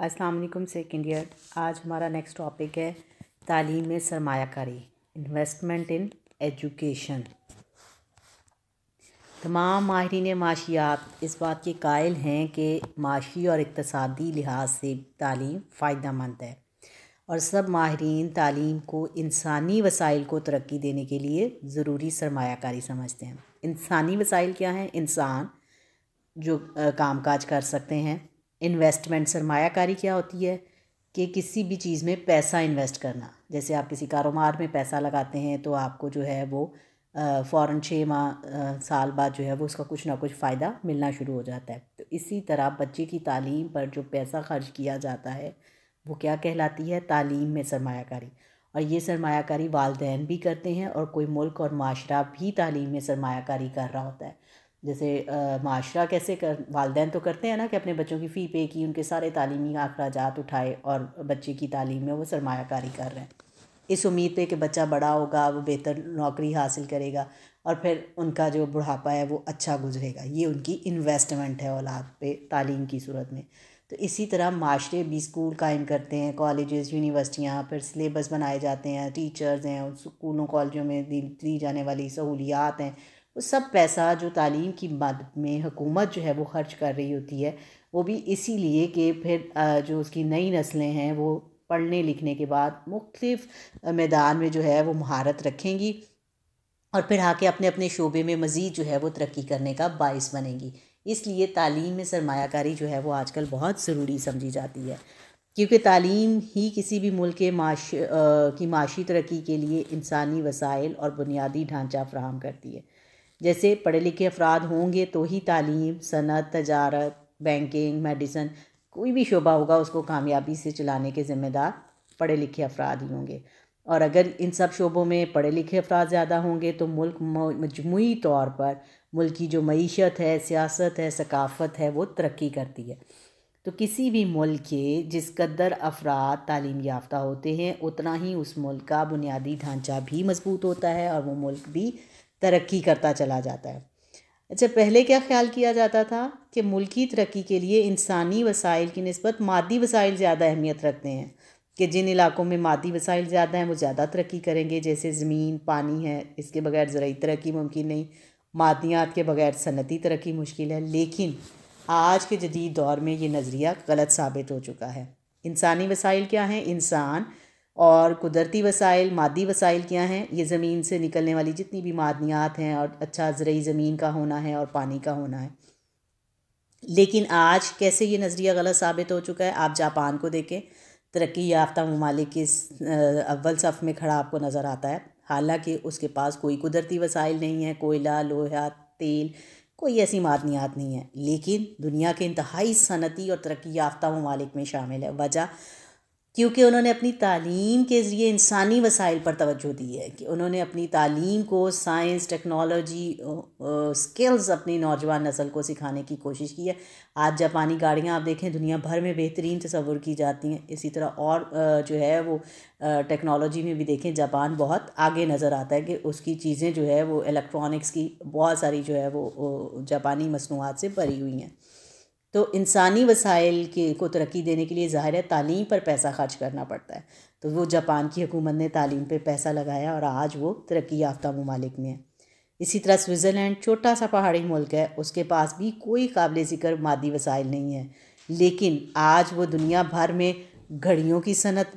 अस्सलाम वालेकुम second year आज हमारा नेक्स्ट टॉपिक है तालीम में सरमाकारी इन्वेस्टमेंट इन एजुकेशन तमाम माहरीन माशियात इस बात के कायल हैं कि माशी और इकतसादी लिहाज से तालीम फ़ायदा मंद है और सब माहरीन तालीम को इंसानी वसाइल को तरक्की देने के लिए ज़रूरी सरमाकारी समझते हैं इंसानी वसाइल क्या हैं इंसान जो काम काज कर सकते हैं इन्वेस्टमेंट सरमाकारी क्या होती है कि किसी भी चीज़ में पैसा इन्वेस्ट करना जैसे आप किसी कारोबार में पैसा लगाते हैं तो आपको जो है वो फ़ौर छः माह साल बाद जो है वो उसका कुछ ना कुछ फ़ायदा मिलना शुरू हो जाता है तो इसी तरह बच्चे की तालीम पर जो पैसा खर्च किया जाता है वो क्या कहलाती है तालीम में सरमाकारी और ये सरमाकारी वालदेन भी करते हैं और कोई मुल्क और माशरा भी तालीम में सरमाकारी कर रहा होता है जैसे माशरा कैसे कर वालदेन तो करते हैं ना कि अपने बच्चों की फ़ी पे की उनके सारे तालीमी अखराज उठाए और बच्चे की तालीम में वो सरमाकारी कर रहे हैं इस उम्मीद पे कि बच्चा बड़ा होगा वो बेहतर नौकरी हासिल करेगा और फिर उनका जो बुढ़ापा है वो अच्छा गुजरेगा ये उनकी इन्वेस्टमेंट है औलाद पे तालीम की सूरत में तो इसी तरह माशरे भी स्कूल कायम करते हैं कॉलेजेस यूनिवर्सिटियाँ फिर सिलेबस बनाए जाते हैं टीचर्स हैं स्कूलों कॉलेजों में दी जाने वाली सहूलियात हैं वो सब पैसा जो तालीम की मद में हुकूमत जो है वो खर्च कर रही होती है वो भी इसी लिए कि फिर जो उसकी नई नस्लें हैं वो पढ़ने लिखने के बाद मुख्तफ मैदान में जो है वो महारत रखेंगी और फिर आके अपने अपने शोबे में मज़ीद जो है वो तरक्की करने का बायस बनेंगी इसलिए तालीम में सरमाकारी जो है वो आजकल बहुत ज़रूरी समझी जाती है क्योंकि तालीम ही किसी भी मुल्क के माश आ, की माशी तरक्की के लिए इंसानी वसाइल और बुनियादी ढांचा फ्राहम करती है जैसे पढ़े लिखे अफराद होंगे तो ही तालीम सनत तजारत बैंकिंग मेडिसन कोई भी शोबा होगा उसको कामयाबी से चलाने के ज़िम्मेदार पढ़े लिखे अफराद ही होंगे और अगर इन सब शोबों में पढ़े लिखे अफराद ज़्यादा होंगे तो मुल्क मजमू तौर पर मुल्क की जो मीशत है सियासत है सकाफ़त है वो तरक्की करती है तो किसी भी मुल्क के जिस कदर अफराद तालीम याफ्ता होते हैं उतना ही उस मुल्क का बुनियादी ढांचा भी मजबूत होता है और वो मुल्क भी तरक्की करता चला जाता है अच्छा पहले क्या ख्याल किया जाता था कि मुल्की तरक्की के लिए इंसानी वसाइल की नस्बत मादी वसाइल ज़्यादा अहमियत रखते हैं कि जिन इलाकों में मादी वसाइल ज़्यादा हैं वो ज़्यादा तरक्की करेंगे जैसे ज़मीन पानी है इसके बगैर ज़रूरी तरक्की मुमकिन नहीं मादियात के बगैर सनती तरक्की मुश्किल है लेकिन आज के जदीद दौर में ये नज़रिया गलत साबित हो चुका है इंसानी वसाइल क्या हैं इंसान और कुदरती वसाइल मादी वसाइल क्या हैं ये ज़मीन से निकलने वाली जितनी भी मादनियात हैं और अच्छा ज़रूरी ज़मीन का होना है और पानी का होना है लेकिन आज कैसे ये नज़रिया गलत साबित हो चुका है आप जापान को देखें तरक्की याफ्ता ममालिक अव्वल सफ़ में खड़ा आपको नज़र आता है हालांकि उसके पास कोई कुदरती वसाइल नहीं है कोयला लोहा तेल कोई ऐसी मादनियात नहीं है लेकिन दुनिया के इंतहाई सनती और तरक्की याफ्ता ममालिक में शामिल है वजह क्योंकि उन्होंने अपनी तालीम के ज़रिए इंसानी वसाइल पर तोज्जो दी है कि उन्होंने अपनी तालीम को साइंस टेक्नोलॉजी स्किल्स अपनी नौजवान नस्ल को सिखाने की कोशिश की है आज जापानी गाड़ियाँ आप देखें दुनिया भर में बेहतरीन तस्वुर की जाती हैं इसी तरह और जो है वो टेक्नोलॉजी में भी देखें जापान बहुत आगे नज़र आता है कि उसकी चीज़ें जो है वो इलेक्ट्रॉनिक्स की बहुत सारी जो है वो जापानी मसनूआत से भरी हुई हैं तो इंसानी वसाइल के को तरक्की देने के लिए ज़ाहिर है तालीम पर पैसा खर्च करना पड़ता है तो वो जापान की हुकूमत ने तालीम पर पैसा लगाया और आज वो तरक्की याफ्ता ममालिक में है इसी तरह स्विट्ज़रलैंड छोटा सा पहाड़ी मुल्क है उसके पास भी कोई काबिल ज़िक्र मादी वसाइल नहीं है लेकिन आज वो दुनिया भर में घड़ियों की सनत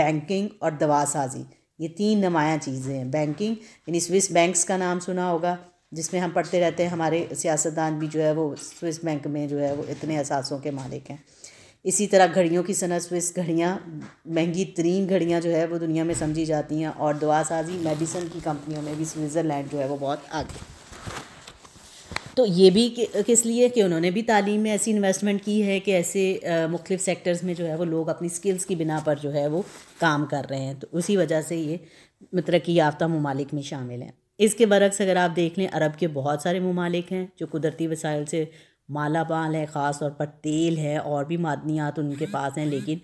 बैंकिंग और दवा साजी ये तीन नमाया चीज़ें हैं बैंकिंग यानी स्विस बैंक्स का नाम सुना होगा जिसमें हम पढ़ते रहते हैं हमारे सियासतदान भी जो है वो स्विस बैंक में जो है वो इतने असासों के मालिक हैं इसी तरह घड़ियों की सनत स्विस घड़ियाँ महंगी तरीन घड़ियाँ जो है वो दुनिया में समझी जाती हैं और दवा साजी मेडिसन की कंपनियों में भी स्विट्ज़रलैंड जो है वो बहुत आगे तो ये भी किस लिए कि उन्होंने भी तालीम में ऐसी इन्वेस्टमेंट की है कि ऐसे मुख्तु सेक्टर्स में जो है वो लोग अपनी स्किल्स की बिना पर जो है वो काम कर रहे हैं तो उसी वजह से ये तरक्की याफ्ता ममालिक में शामिल हैं इसके बरक्स अगर आप देख लें अरब के बहुत सारे ममालिक हैं जो कुदरती वसाइल से माला पाल है ख़ास तौर पर तेल है और भी मादनियात उनके पास हैं लेकिन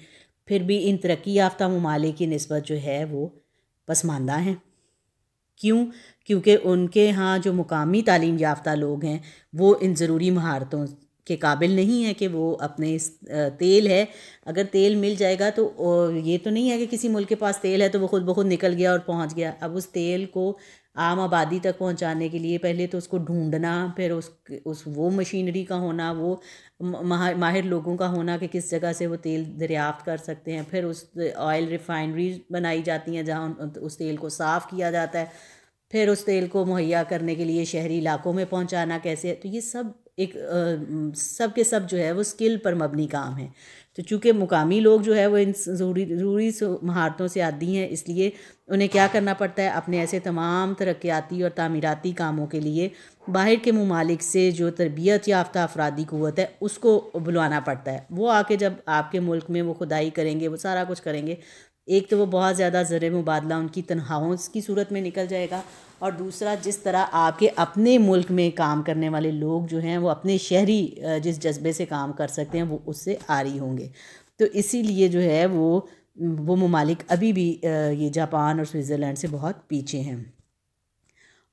फिर भी इन तरक्की याफ्ता ममालिक की नस्बत जो है वो पसमानदा हैं क्यों क्योंकि उनके यहाँ जो मुकामी तालीम याफ्ता लोग हैं वो इन ज़रूरी महारतों के काबिल नहीं है कि वो अपने तेल है अगर तेल मिल जाएगा तो ये तो नहीं है कि किसी मुल्क के पास तेल है तो वो खुद ब खुद निकल गया और पहुंच गया अब उस तेल को आम आबादी तक पहुंचाने के लिए पहले तो उसको ढूंढना फिर उस उस वो मशीनरी का होना वो माहिर लोगों का होना कि किस जगह से वो तेल दरियाफ्त कर सकते हैं फिर उस ऑयल रिफ़ाइनरी बनाई जाती हैं जहाँ उस तेल को साफ़ किया जाता है फिर उस तेल को मुहैया करने के लिए शहरी इलाकों में पहुंचाना कैसे तो ये सब एक सब के सब जो है वो स्किल पर मबनी काम है तो चूँकि मुकामी लोग जो है वो इन ज़रूरी ज़रूरी महारतों से आती हैं इसलिए उन्हें क्या करना पड़ता है अपने ऐसे तमाम तरक्याती और तमीराती कामों के लिए बाहर के ममालिक से जो तरबियत याफ्ता अफरादी क़वत है उसको बुलवाना पड़ता है वो आके जब आपके मुल्क में वो खुदाई करेंगे वो सारा कुछ करेंगे एक तो वो बहुत ज़्यादा ज़र मुबादला उनकी तनख्वाहों की सूरत में निकल जाएगा और दूसरा जिस तरह आपके अपने मुल्क में काम करने वाले लोग जो हैं वो अपने शहरी जिस जज्बे से काम कर सकते हैं वो उससे आरी होंगे तो इसीलिए जो है वो वो ममालिक अभी भी ये जापान और स्विट्ज़रलैंड से बहुत पीछे हैं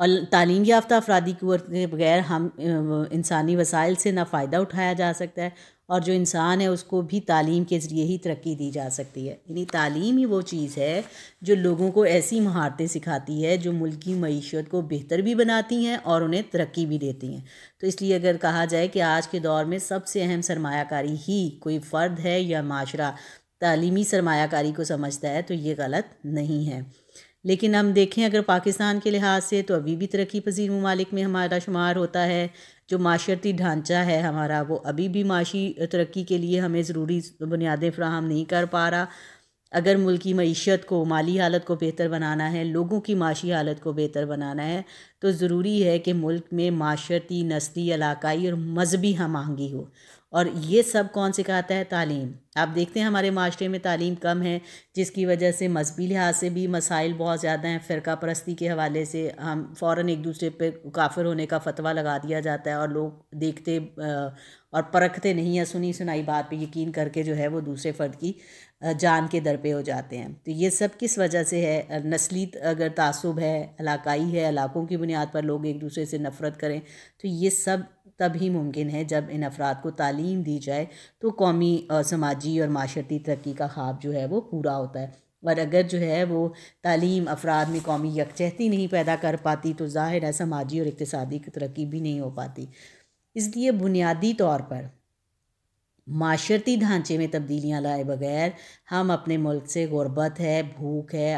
और तालीम याफ्ता अफरादी के बगैर हम इंसानी वसाइल से ना फ़ायदा उठाया जा सकता है और जो इंसान है उसको भी तालीम के ज़रिए ही तरक्की दी जा सकती है यानी तालीम ही वो चीज़ है जो लोगों को ऐसी महारतें सिखाती है जो मुल्क की मीशत को बेहतर भी बनाती हैं और उन्हें तरक्की भी देती हैं तो इसलिए अगर कहा जाए कि आज के दौर में सबसे अहम सरमाकारी ही कोई फ़र्द है या माशरा तालीमी सरमाकारी को समझता है तो ये गलत नहीं है लेकिन हम देखें अगर पाकिस्तान के लिहाज से तो अभी भी तरक्की पजीर ममालिक में हमारा शुमार होता है जो माशरती ढांचा है हमारा वो अभी भी माशी तरक्की के लिए हमें ज़रूरी बुनियादें फ्राहम नहीं कर पा रहा अगर मुल्क की मीशत को माली हालत को बेहतर बनाना है लोगों की माशी हालत को बेहतर बनाना है तो ज़रूरी है कि मुल्क में माशरती नस्ली इलाकई और मजहबी हम आहंगी हो और ये सब कौन सिखाता है तालीम आप देखते हैं हमारे माशरे में तालीम कम है जिसकी वजह से मजहबी लिहाज से भी मसाइल बहुत ज़्यादा हैं फ़िरका परस्ती के हवाले से हम फ़ौर एक दूसरे पर काफिर होने का फतवा लगा दिया जाता है और लोग देखते और परखते नहीं हैं सुनी सुनाई बात पर यकीन करके जो है वो दूसरे फ़र्द की जान के दर पे हो जाते हैं तो ये सब किस वजह से है नस्ली अगर तासुब है इलाकाई है इलाकों की बुनियाद पर लोग एक दूसरे से नफ़रत करें तो ये सब तभी मुमकिन है जब इन अफराद को तालीम दी जाए तो कौमी समाजी और माशरती तरक्की का ख्वाब जो है वो पूरा होता है और अगर जो है वो तालीम अफराद में कौमी यकजहती नहीं पैदा कर पाती तो ज़ाहिर है समाजी और इकतसादी की तरक्की भी नहीं हो पाती इसलिए बुनियादी तौर पर माशरती ढांचे में तब्दीलियाँ लाए बगैर हम अपने मुल्क से गुरबत है भूख है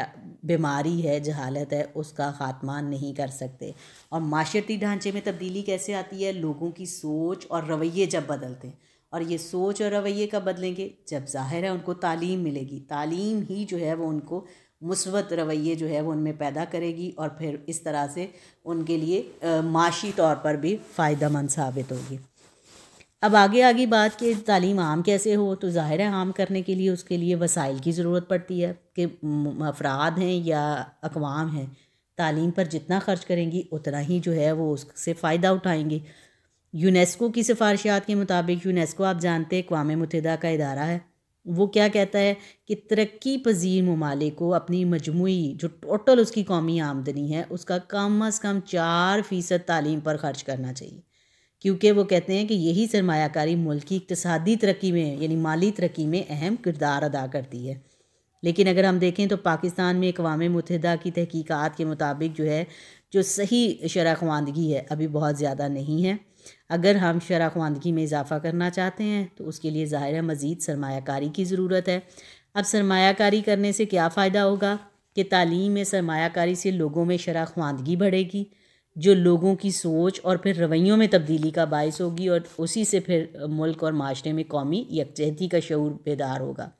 बीमारी है जहालत है उसका ख़ात्मा नहीं कर सकते और माशरती ढांचे में तब्दीली कैसे आती है लोगों की सोच और रवैये जब बदलते हैं और ये सोच और रवैये कब बदलेंगे जब ज़ाहिर है उनको तालीम मिलेगी तालीम ही जो है वो उनको मुस्बत रवैये जो है वो उनमें पैदा करेगी और फिर इस तरह से उनके लिए माशी तौर पर भी फ़ायदा मंद साबित होगी अब आगे आगे बात कि तालीम आम कैसे हो तो ज़ाहिर है आम करने के लिए उसके लिए वसाइल की ज़रूरत पड़ती है कि अफराद हैं या अकवाम हैं तालीम पर जितना ख़र्च करेंगी उतना ही जो है वो उससे फ़ायदा उठाएंगे यूनेस्को की सिफारशात के मुताबिक यूनेस्को आप जानते हैं अकवा मुतहदा का इदारा है वो क्या कहता है कि तरक्की पजीर ममालिक को अपनी मजमू जो टोटल उसकी कौमी आमदनी है उसका कम अज़ कम चार फ़ीसद तालीम पर ख़र्च करना चाहिए क्योंकि वो कहते हैं कि यही सरमाकारी मुल्क की इकतदी तरक्की में यानी माली तरक्की में अहम किरदार अदा करती है लेकिन अगर हम देखें तो पाकिस्तान में अकवा मुतहदा की तहकीकात के मुताबिक जो है जो सही शरा खवानदगी है अभी बहुत ज़्यादा नहीं है अगर हम शरा खवानदगी में इजाफ़ा करना चाहते हैं तो उसके लिए ज़ाहिर है मज़ीद सरमाकारी की ज़रूरत है अब सरमाकारी करने से क्या फ़ायदा होगा कि तालीम में सरमाकारी से लोगों में शरा खवानदगी बढ़ेगी जो लोगों की सोच और फिर रवैयों में तब्दीली का बायस होगी और उसी से फिर मुल्क और माशरे में कौमी यकजहती का शूर बेदार होगा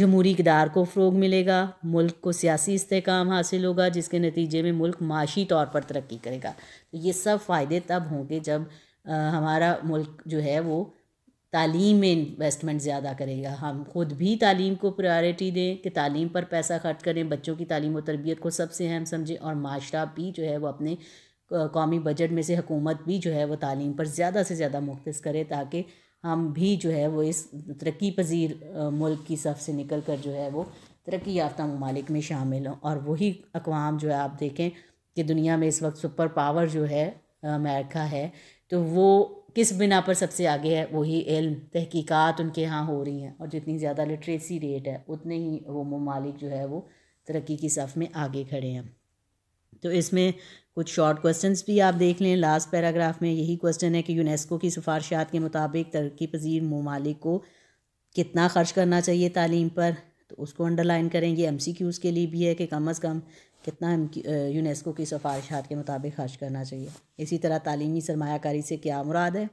जमहूरी इकदार को फ़रोग मिलेगा मुल्क को सियासी इसकाम हासिल होगा जिसके नतीजे में मुल्क माशी तौर पर तरक्की करेगा तो ये सब फ़ायदे तब होंगे जब आ, हमारा मुल्क जो है वो तालीम में इन्वेस्टमेंट ज़्यादा करेगा हम खुद भी तालीम को प्रायोरिटी दें कि तालीम पर पैसा खर्च करें बच्चों की तालीम और तरबियत को सबसे अहम समझें और माशरा भी जो है वो अपने कौमी बजट में से हकूमत भी जो है वो तालीम पर ज़्यादा से ज़्यादा मुख्त करे ताकि हम भी जो है वो इस तरक्की पजीर मुल्क की सफ से निकल कर जो है वो तरक्की याफ्ता ममालिक में शामिल हों और वही अकवाम जो है आप देखें कि दुनिया में इस वक्त सुपर पावर जो है अमेरिका है तो वो किस बिना पर सबसे आगे है वही इल तहकीकात उनके यहाँ हो रही हैं और जितनी ज़्यादा लिटरेसी रेट है उतने ही वो ममालिक जो है वो तरक्की की सफ़ में आगे खड़े हैं तो इसमें कुछ शॉर्ट क्वेश्चंस भी आप देख लें लास्ट पैराग्राफ में यही क्वेश्चन है कि यूनेस्को की सिफारशात के मुताबिक तरक्की पजीर ममालिक को कितना खर्च करना चाहिए तालीम पर तो उसको अंडरलाइन करें ये एम सी क्यूज़ के लिए भी है कि कम अज़ कम कितना यूनेस्को की सिफारशात के मुताबिक खर्च करना चाहिए इसी तरह तालीमी सरमाकारी से क्या मुराद है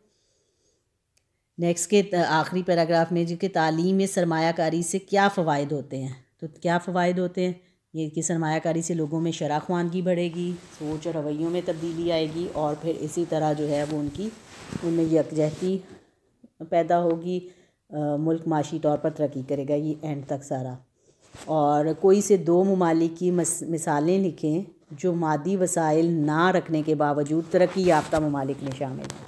नेक्स्ट के आखिरी पैराग्राफ में जो कि तालीम सरमाकारी से क्या फ़वाद होते हैं तो क्या फ़वाद होते हैं ये कि सरमाकारी से लोगों में शरा ख्वानगी बढ़ेगी सोच और रवैयों में तब्दीली आएगी और फिर इसी तरह जो है वो उनकी उनमें यकजहती पैदा होगी आ, मुल्क माशी तौर पर तरक्की करेगा ये एंड तक सारा और कोई से दो ममालिक की मिसालें लिखें जो मादी वसाइल ना रखने के बावजूद तरक्की याफ्ता ममालिक में शामिल हैं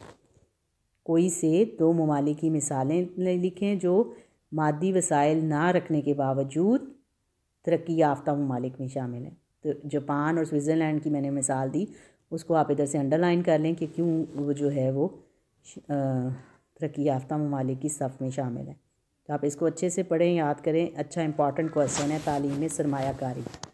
कोई से दो ममालिक की मिसालें लिखें जो मादी वसाइल ना रखने के बावजूद तरक्की याफ्ता ममालिक में शामिल हैं तो जापान और स्विट्ज़रलैंड की मैंने मिसाल दी उसको आप इधर से अंडरलाइन कर लें कि क्यों वो जो है वो तरक्की याफ्ता ममालिक की सफ़ में शामिल है तो आप इसको अच्छे से पढ़ें याद करें अच्छा इंपॉर्टेंट क्वेश्चन है तालीम सरमाकारी